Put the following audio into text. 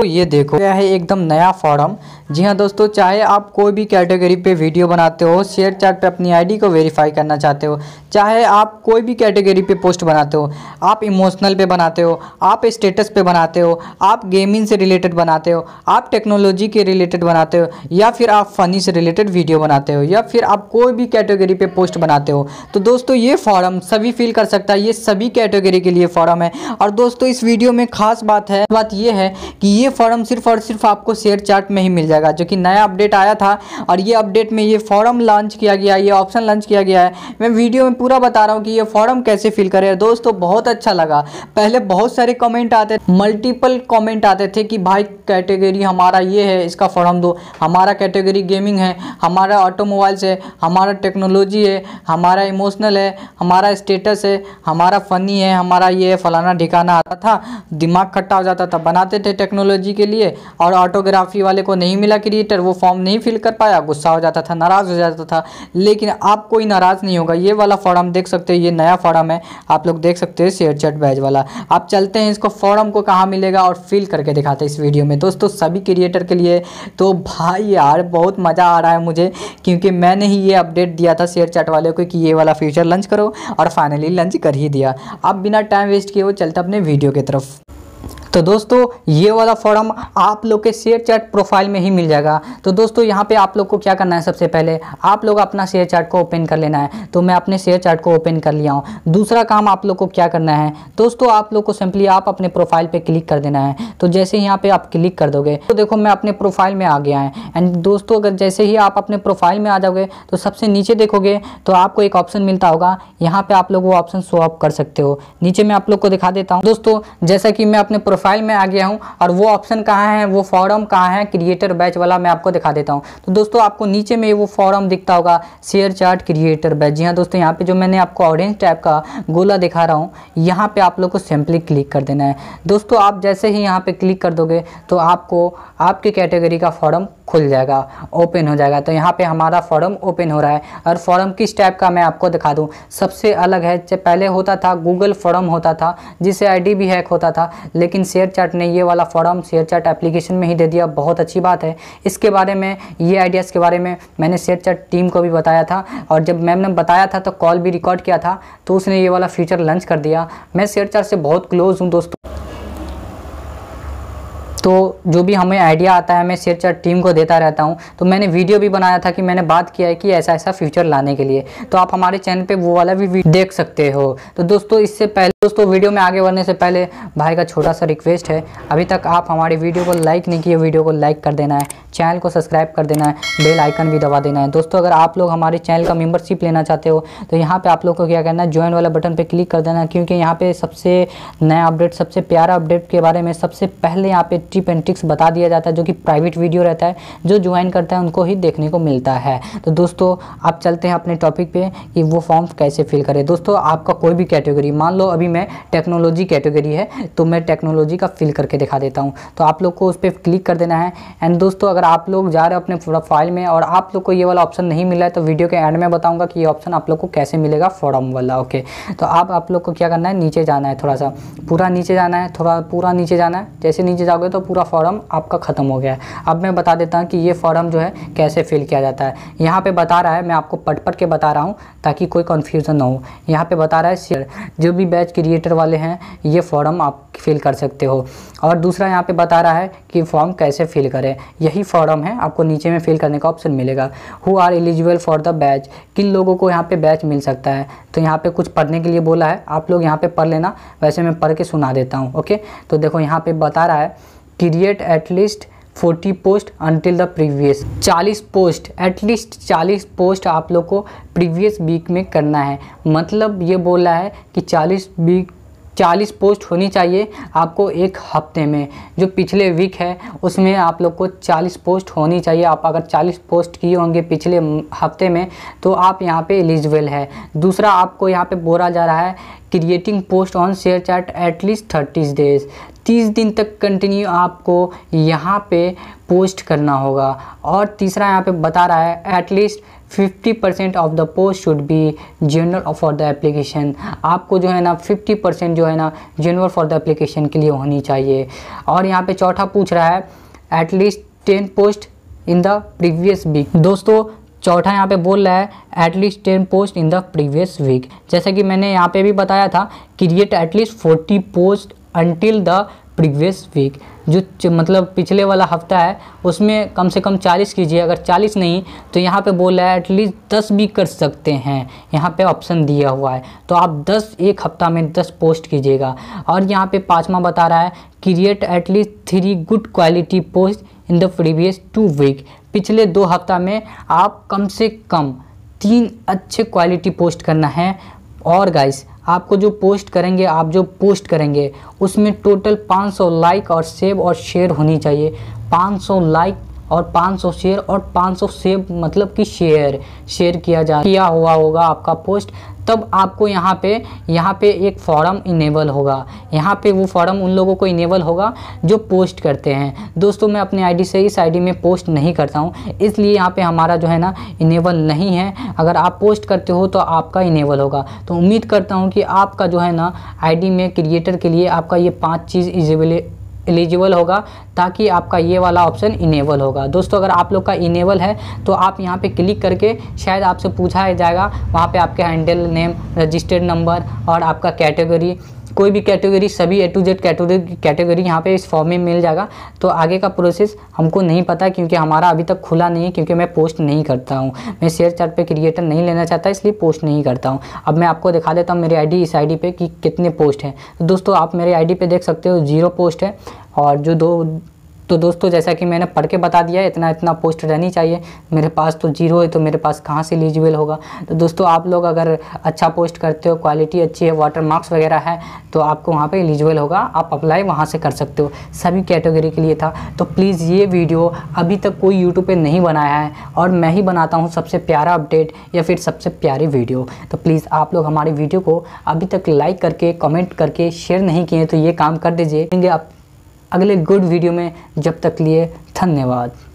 तो ये देखो यह है एकदम नया फॉर्म जी हाँ दोस्तों चाहे आप कोई भी कैटेगरी पे वीडियो बनाते हो शेयर चैट पे अपनी आईडी को वेरीफाई करना चाहते हो चाहे आप कोई भी कैटेगरी पे पोस्ट बनाते हो आप इमोशनल पे बनाते हो आप स्टेटस पे बनाते हो आप गेमिंग से रिलेटेड बनाते हो आप टेक्नोलॉजी के रिलेटेड बनाते हो या फिर आप फनी से रिलेटेड वीडियो बनाते हो या फिर आप कोई भी कैटेगरी पर पोस्ट बनाते हो तो दोस्तों ये फॉर्म सभी फिल कर सकता है ये सभी कैटेगरी के लिए फॉर्म है और दोस्तों इस वीडियो में खास बात है बात ये है कि ये ये फॉर्म सिर्फ और सिर्फ आपको शेयर चार्ट में ही मिल जाएगा जो कि नया अपडेट आया था और ये अपडेट में ये फॉर्म लॉन्च किया गया ये ऑप्शन लॉन्च किया गया है मैं वीडियो में पूरा बता रहा हूँ कि ये फॉर्म कैसे फिल करे दोस्तों बहुत अच्छा लगा पहले बहुत सारे कमेंट आते मल्टीपल कॉमेंट आते थे कि भाई कैटेगरी हमारा ये है इसका फॉर्म दो हमारा कैटेगरी गेमिंग है हमारा ऑटोमोबाइल्स है हमारा टेक्नोलॉजी है हमारा इमोशनल है हमारा स्टेटस है हमारा फ़नी है हमारा ये फलाना ठिकाना आता था दिमाग खट्टा हो जाता था बनाते थे टेक्नोलॉजी टेक्नोलॉजी के लिए और ऑटोग्राफी वाले को नहीं मिला क्रिएटर वो फॉर्म नहीं फिल कर पाया गुस्सा हो जाता था नाराज़ हो जाता था लेकिन आप कोई नाराज़ नहीं होगा ये वाला फॉर्म देख सकते हो ये नया फॉर्म है आप लोग देख सकते हो शेयर चैट बैज वाला आप चलते हैं इसको फॉर्म को कहाँ मिलेगा और फिल करके दिखाते हैं इस वीडियो में दोस्तों सभी क्रिएटर के लिए तो भाई यार बहुत मज़ा आ रहा है मुझे क्योंकि मैंने ही ये अपडेट दिया था शेयर चैट वाले को कि ये वाला फ्यूचर लंच करो और फाइनली लंच कर ही दिया अब बिना टाइम वेस्ट किए वो चलता अपने वीडियो की तरफ तो दोस्तों ये वाला फॉर्म आप लोग के शेयर चैट प्रोफाइल में ही मिल जाएगा तो दोस्तों यहाँ पे आप लोग को क्या करना है सबसे पहले आप लोग अपना शेयर चार्ट को ओपन कर लेना है तो मैं अपने शेयर चार्ट को ओपन कर लिया हूँ दूसरा काम आप लोग को क्या करना है दोस्तों आप लोग को सिंपली आप अपने प्रोफाइल पर क्लिक कर देना है तो जैसे यहाँ पर आप क्लिक कर दोगे तो देखो मैं अपने प्रोफाइल में आ गया है एंड दोस्तों अगर जैसे ही आप अपने प्रोफाइल में आ जाओगे तो सबसे नीचे देखोगे तो आपको एक ऑप्शन मिलता होगा यहाँ पर आप लोग वो ऑप्शन शो अप कर सकते हो नीचे मैं आप लोग को दिखा देता हूँ दोस्तों जैसा कि मैं अपने प्रोफाइल प्रोफाइल में आ गया हूँ और वो ऑप्शन कहाँ है वो फॉरम कहाँ है क्रिएटर बैच वाला मैं आपको दिखा देता हूँ तो दोस्तों आपको नीचे में वो फॉरम दिखता होगा शेयर चार्ट क्रिएटर बैच जी हाँ दोस्तों यहाँ पे जो मैंने आपको ऑरेंज टाइप का गोला दिखा रहा हूँ यहाँ पे आप लोग को सिंपली क्लिक कर देना है दोस्तों आप जैसे ही यहाँ पे क्लिक कर दोगे तो आपको आपके कैटेगरी का फॉरम खुल जाएगा ओपन हो जाएगा तो यहाँ पे हमारा फॉरम ओपन हो रहा है और फॉरम किस टाइप का मैं आपको दिखा दूँ सबसे अलग है पहले होता था गूगल फॉरम होता था जिसे आईडी भी हैक होता था लेकिन शेयर चैट ने ये वाला फॉर्म शेयर चैट एप्लीकेशन में ही दे दिया बहुत अच्छी बात है इसके बारे में ये आइडियाज़ के बारे में मैंने शेयर चैट टीम को भी बताया था और जब मैम ने बताया था तो कॉल भी रिकॉर्ड किया था तो उसने ये वाला फीचर लॉन्च कर दिया मैं शेयर चैट से बहुत क्लोज हूँ दोस्तों तो जो भी हमें आइडिया आता है मैं शेयर टीम को देता रहता हूँ तो मैंने वीडियो भी बनाया था कि मैंने बात किया है कि ऐसा ऐसा फ्यूचर लाने के लिए तो आप हमारे चैनल पर वो वाला भी देख सकते हो तो दोस्तों इससे पहले दोस्तों वीडियो में आगे बढ़ने से पहले भाई का छोटा सा रिक्वेस्ट है अभी तक आप हमारे वीडियो को लाइक नहीं किए वीडियो को लाइक कर देना है चैनल को सब्सक्राइब कर देना है बेल आइकन भी दबा देना है दोस्तों अगर आप लोग हमारे चैनल का मेंबरशिप लेना चाहते हो तो यहाँ पे आप लोग को क्या करना है ज्वाइन वाला बटन पे क्लिक कर देना क्योंकि यहाँ पे सबसे नया अपडेट सबसे प्यारा अपडेट के बारे में सबसे पहले यहाँ पे टिप एंड ट्रिक्स बता दिया जाता है जो कि प्राइवेट वीडियो रहता है जो ज्वाइन करता है उनको ही देखने को मिलता है तो दोस्तों आप चलते हैं अपने टॉपिक पे कि वो फॉर्म कैसे फिल करें दोस्तों आपका कोई भी कैटेगरी मान लो अभी मैं टेक्नोलॉजी कैटेगरी है तो मैं टेक्नोलॉजी का फिल करके दिखा देता हूँ तो आप लोग को उस पर क्लिक कर देना है एंड दोस्तों अगर आप लोग जा रहे हो अपने प्रोफाइल में और आप लोग को ये वाला ऑप्शन नहीं मिला है तो वीडियो के एंड में बताऊँगा कि ये ऑप्शन आप लोग को कैसे मिलेगा फॉर्म वाला ओके तो आप आप लोग को क्या करना है नीचे जाना है थोड़ा सा पूरा नीचे जाना है थोड़ा पूरा नीचे जाना है जैसे नीचे जाओगे तो पूरा फॉर्म आपका ख़त्म हो गया है अब मैं बता देता हूँ कि ये फॉर्म जो है कैसे फिल किया जाता है यहाँ पे बता रहा है मैं आपको पट पट के बता रहा हूँ ताकि कोई कन्फ्यूज़न ना हो यहाँ पे बता रहा है शेयर जो भी बैच क्रिएटर वाले हैं ये फॉर्म आप फिल कर सकते हो और दूसरा यहाँ पे बता रहा है कि फॉर्म कैसे फिल करें यही फॉर्म है आपको नीचे में फिल करने का ऑप्शन मिलेगा who are eligible for the badge किन लोगों को यहाँ पे बैच मिल सकता है तो यहाँ पे कुछ पढ़ने के लिए बोला है आप लोग यहाँ पे पढ़ लेना वैसे मैं पढ़ के सुना देता हूँ ओके तो देखो यहाँ पे बता रहा है create at least least 40 post until the previous 40 post at least 40 post आप लोग को प्रीवियस वीक में करना है मतलब ये बोला है कि 40 वीक चालीस पोस्ट होनी चाहिए आपको एक हफ्ते में जो पिछले वीक है उसमें आप लोग को चालीस पोस्ट होनी चाहिए आप अगर चालीस पोस्ट किए होंगे पिछले हफ्ते में तो आप यहाँ पे एलिजिबल है दूसरा आपको यहाँ पे बोला जा रहा है creating post on ShareChat at least thirties days तीस दिन तक कंटिन्यू आपको यहाँ पे पोस्ट करना होगा और तीसरा यहाँ पे बता रहा है at least 50% of the post should be general for the application आपको जो है ना 50% जो है ना जनरल फॉर द एप्लीकेशन के लिए होनी चाहिए और यहाँ पे चौथा पूछ रहा है at least ten post in the previous week दोस्तों चौथा यहाँ पे बोल रहा है at least ten post in the previous week जैसे कि मैंने यहाँ पे भी बताया था create at least forty post until the previous week जो मतलब पिछले वाला हफ्ता है उसमें कम से कम चालीस कीजिए अगर चालीस नहीं तो यहाँ पे बोला है एटलीस्ट दस भी कर सकते हैं यहाँ पे ऑप्शन दिया हुआ है तो आप दस एक हफ्ता में दस पोस्ट कीजिएगा और यहाँ पे पाँचवा बता रहा है create at least three good quality post in the previous two week पिछले दो हफ्ता में आप कम से कम तीन अच्छे क्वालिटी पोस्ट करना है और गाइस आपको जो पोस्ट करेंगे आप जो पोस्ट करेंगे उसमें टोटल 500 लाइक और सेव और शेयर होनी चाहिए 500 लाइक और 500 शेयर और 500 सेव मतलब कि शेयर शेयर किया जा किया हुआ होगा आपका पोस्ट तब आपको यहाँ पे यहाँ पे एक फॉर्म इनेबल होगा यहाँ पे वो फॉर्म उन लोगों को इनेबल होगा जो पोस्ट करते हैं दोस्तों मैं अपने आईडी से इस आईडी में पोस्ट नहीं करता हूँ इसलिए यहाँ पे हमारा जो है ना इनेबल नहीं है अगर आप पोस्ट करते हो तो आपका इनेबल होगा तो उम्मीद करता हूँ कि आपका जो है ना आई में क्रिएटर के लिए आपका ये पाँच चीज़ इजेबल एलिजिबल होगा ताकि आपका ये वाला ऑप्शन इनेबल होगा दोस्तों अगर आप लोग का इनेबल है तो आप यहाँ पे क्लिक करके शायद आपसे पूछा जाएगा वहाँ पे आपके हैंडल नेम रजिस्टर्ड नंबर और आपका कैटेगरी कोई भी कैटेगरी सभी A to Z category category यहाँ पे इस फॉर्म में मिल जाएगा तो आगे का प्रोसेस हमको नहीं पता क्योंकि हमारा अभी तक खुला नहीं है क्योंकि मैं पोस्ट नहीं करता हूँ मैं शेयर चार्ट पे क्रिएटर नहीं लेना चाहता इसलिए पोस्ट नहीं करता हूँ अब मैं आपको दिखा देता हूँ मेरी डी इस डी पे कि कितने पोस्ट हैं तो दोस्तों आप मेरे डी पे देख सकते हो जीरो पोस्ट है और जो दो तो दोस्तों जैसा कि मैंने पढ़ के बता दिया इतना इतना पोस्ट रहनी चाहिए मेरे पास तो जीरो है तो मेरे पास कहाँ से एलिजिबल होगा तो दोस्तों आप लोग अगर अच्छा पोस्ट करते हो क्वालिटी अच्छी है वाटर मार्क्स वगैरह है तो आपको वहाँ पर एलिजिबल होगा आप अप्लाई वहाँ से कर सकते हो सभी कैटेगरी के लिए था तो प्लीज़ ये वीडियो अभी तक कोई यूट्यूब पर नहीं बनाया है और मैं ही बनाता हूँ सबसे प्यारा अपडेट या फिर सबसे प्यारी वीडियो तो प्लीज़ आप लोग हमारी वीडियो को अभी तक लाइक करके कमेंट करके शेयर नहीं किए तो ये काम कर दीजिए आप अगले गुड वीडियो में जब तक लिए धन्यवाद